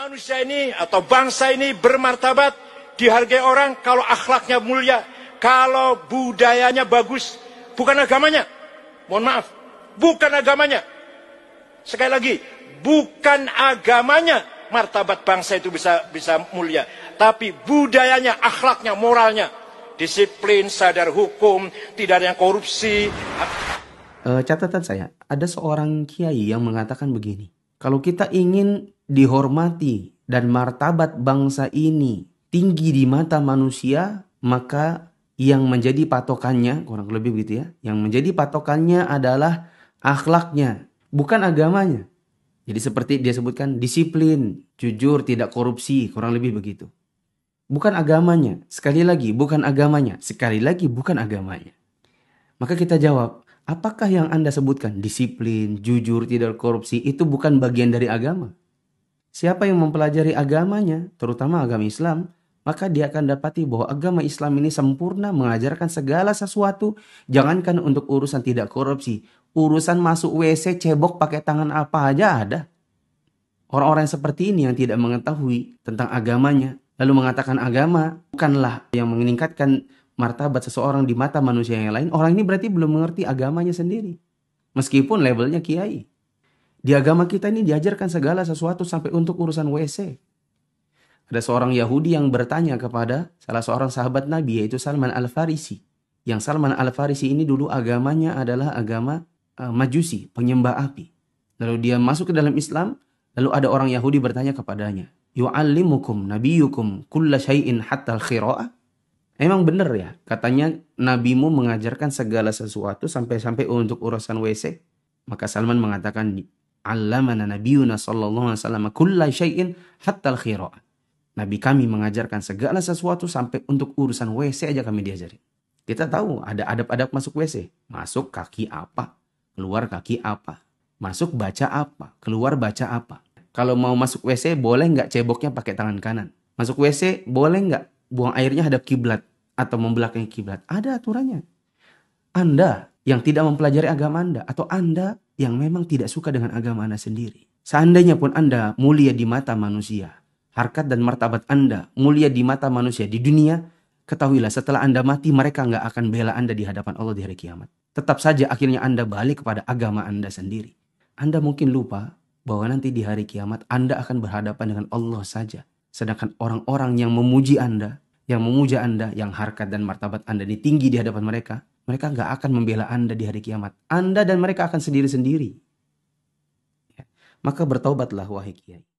Manusia ini atau bangsa ini bermartabat, dihargai orang kalau akhlaknya mulia, kalau budayanya bagus, bukan agamanya. Mohon maaf, bukan agamanya. Sekali lagi, bukan agamanya martabat bangsa itu bisa bisa mulia, tapi budayanya, akhlaknya, moralnya, disiplin, sadar hukum, tidak ada yang korupsi. Uh, catatan saya, ada seorang kiai yang mengatakan begini kalau kita ingin dihormati dan martabat bangsa ini tinggi di mata manusia, maka yang menjadi patokannya, kurang lebih begitu ya, yang menjadi patokannya adalah akhlaknya, bukan agamanya. Jadi seperti dia sebutkan disiplin, jujur, tidak korupsi, kurang lebih begitu. Bukan agamanya, sekali lagi bukan agamanya, sekali lagi bukan agamanya. Maka kita jawab, Apakah yang Anda sebutkan disiplin, jujur, tidak korupsi itu bukan bagian dari agama? Siapa yang mempelajari agamanya, terutama agama Islam, maka dia akan dapati bahwa agama Islam ini sempurna mengajarkan segala sesuatu, jangankan untuk urusan tidak korupsi, urusan masuk WC cebok pakai tangan apa aja ada. Orang-orang seperti ini yang tidak mengetahui tentang agamanya, lalu mengatakan agama bukanlah yang meningkatkan martabat seseorang di mata manusia yang lain, orang ini berarti belum mengerti agamanya sendiri. Meskipun levelnya kiai. Di agama kita ini diajarkan segala sesuatu sampai untuk urusan WC. Ada seorang Yahudi yang bertanya kepada salah seorang sahabat Nabi yaitu Salman Al-Farisi. Yang Salman Al-Farisi ini dulu agamanya adalah agama e, majusi, penyembah api. Lalu dia masuk ke dalam Islam, lalu ada orang Yahudi bertanya kepadanya, "Yu'allimukum nabiyukum kulla syai'in hatta al khiraah Emang bener ya, katanya nabimu mengajarkan segala sesuatu sampai-sampai untuk urusan WC. Maka Salman mengatakan, Allamana nabiyuna sallallahu alaihi wasallam kulla syai'in hatta al Nabi kami mengajarkan segala sesuatu sampai untuk urusan WC aja kami diajari Kita tahu ada adab-adab masuk WC. Masuk kaki apa, keluar kaki apa. Masuk baca apa, keluar baca apa. Kalau mau masuk WC boleh nggak ceboknya pakai tangan kanan. Masuk WC boleh nggak buang airnya hadap kiblat atau membelakangi kiblat, ada aturannya. Anda yang tidak mempelajari agama Anda atau Anda yang memang tidak suka dengan agama Anda sendiri. Seandainya pun Anda mulia di mata manusia, harkat dan martabat Anda mulia di mata manusia di dunia, ketahuilah setelah Anda mati mereka nggak akan bela Anda di hadapan Allah di hari kiamat. Tetap saja akhirnya Anda balik kepada agama Anda sendiri. Anda mungkin lupa bahwa nanti di hari kiamat Anda akan berhadapan dengan Allah saja. Sedangkan orang-orang yang memuji Anda, yang memuja Anda, yang harkat dan martabat Anda ini tinggi di hadapan mereka, mereka nggak akan membela Anda di hari kiamat. Anda dan mereka akan sendiri-sendiri. Ya. Maka bertaubatlah wahai kiai.